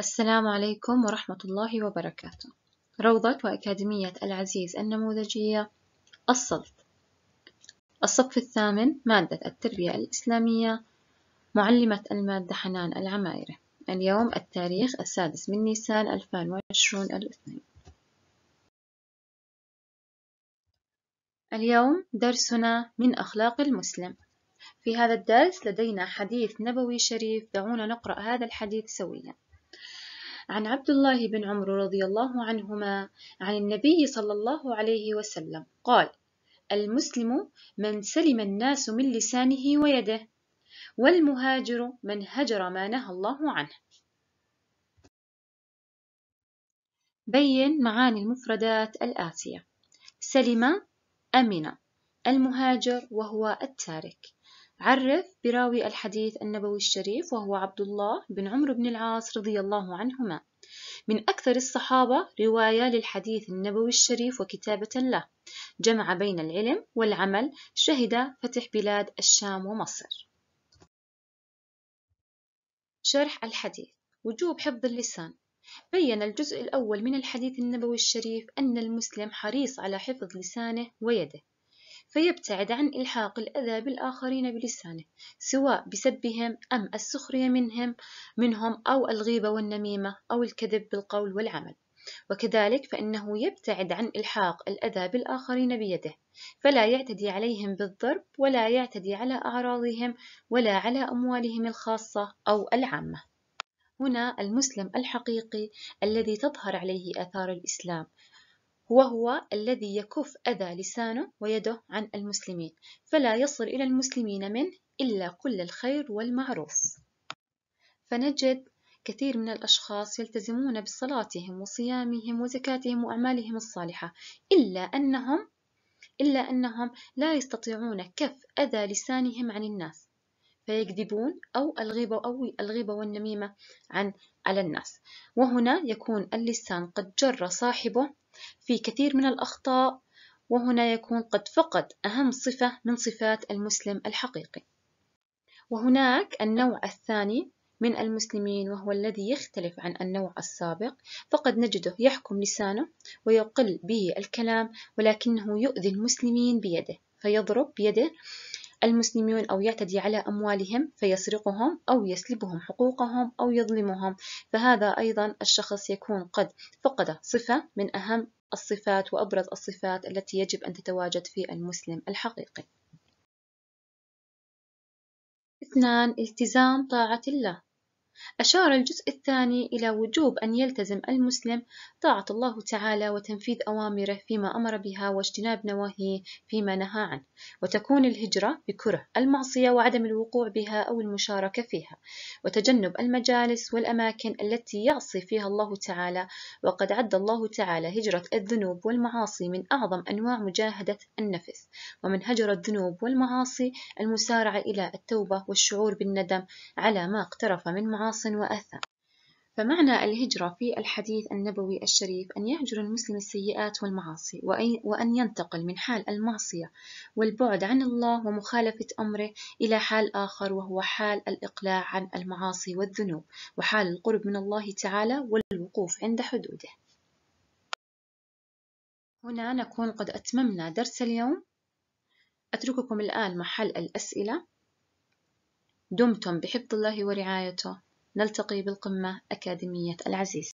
السلام عليكم ورحمة الله وبركاته روضة وأكاديمية العزيز النموذجية الصلت الصف الثامن مادة التربية الإسلامية معلمة المادة حنان العمايرة اليوم التاريخ السادس من نيسان 2020 الاثنين اليوم درسنا من أخلاق المسلم في هذا الدرس لدينا حديث نبوي شريف دعونا نقرأ هذا الحديث سوياً عن عبد الله بن عمر رضي الله عنهما عن النبي صلى الله عليه وسلم قال المسلم من سلم الناس من لسانه ويده والمهاجر من هجر ما نهى الله عنه بين معاني المفردات الآتية سلم أمن المهاجر وهو التارك عرف براوي الحديث النبوي الشريف وهو عبد الله بن عمرو بن العاص رضي الله عنهما من أكثر الصحابة رواية للحديث النبوي الشريف وكتابة له جمع بين العلم والعمل شهد فتح بلاد الشام ومصر شرح الحديث وجوب حفظ اللسان بين الجزء الأول من الحديث النبوي الشريف أن المسلم حريص على حفظ لسانه ويده فيبتعد عن إلحاق الأذى بالآخرين بلسانه سواء بسبهم أم السخرية منهم منهم أو الغيبة والنميمة أو الكذب بالقول والعمل وكذلك فإنه يبتعد عن إلحاق الأذى بالآخرين بيده فلا يعتدي عليهم بالضرب ولا يعتدي على أعراضهم ولا على أموالهم الخاصة أو العامة هنا المسلم الحقيقي الذي تظهر عليه آثار الإسلام وهو الذي يكف أذى لسانه ويده عن المسلمين فلا يصل إلى المسلمين منه إلا كل الخير والمعروف فنجد كثير من الأشخاص يلتزمون بصلاتهم وصيامهم وزكاتهم وأعمالهم الصالحة إلا أنهم إلا أنهم لا يستطيعون كف أذى لسانهم عن الناس فيكذبون أو الغيبة أو الغيبة والنميمة عن على الناس وهنا يكون اللسان قد جر صاحبه في كثير من الأخطاء وهنا يكون قد فقد أهم صفة من صفات المسلم الحقيقي وهناك النوع الثاني من المسلمين وهو الذي يختلف عن النوع السابق فقد نجده يحكم لسانه ويقل به الكلام ولكنه يؤذي المسلمين بيده فيضرب بيده المسلمون أو يعتدي على أموالهم فيسرقهم أو يسلبهم حقوقهم أو يظلمهم فهذا أيضا الشخص يكون قد فقد صفة من أهم الصفات وأبرز الصفات التي يجب أن تتواجد في المسلم الحقيقي اثنان التزام طاعة الله أشار الجزء الثاني إلى وجوب أن يلتزم المسلم طاعة الله تعالى وتنفيذ أوامره فيما أمر بها واجتناب نواهيه فيما نهى عنه، وتكون الهجرة بكره المعصية وعدم الوقوع بها أو المشاركة فيها، وتجنب المجالس والأماكن التي يعصي فيها الله تعالى، وقد عد الله تعالى هجرة الذنوب والمعاصي من أعظم أنواع مجاهدة النفس، ومن هجر الذنوب والمعاصي المسارعة إلى التوبة والشعور بالندم على ما اقترف من معاصي عاص وأثم فمعنى الهجرة في الحديث النبوي الشريف أن يهجر المسلم السيئات والمعاصي وأن ينتقل من حال المعصية والبعد عن الله ومخالفة أمره إلى حال آخر وهو حال الإقلاع عن المعاصي والذنوب وحال القرب من الله تعالى والوقوف عند حدوده هنا نكون قد أتممنا درس اليوم أترككم الآن محل الأسئلة دمتم بحفظ الله ورعايته نلتقي بالقمة أكاديمية العزيز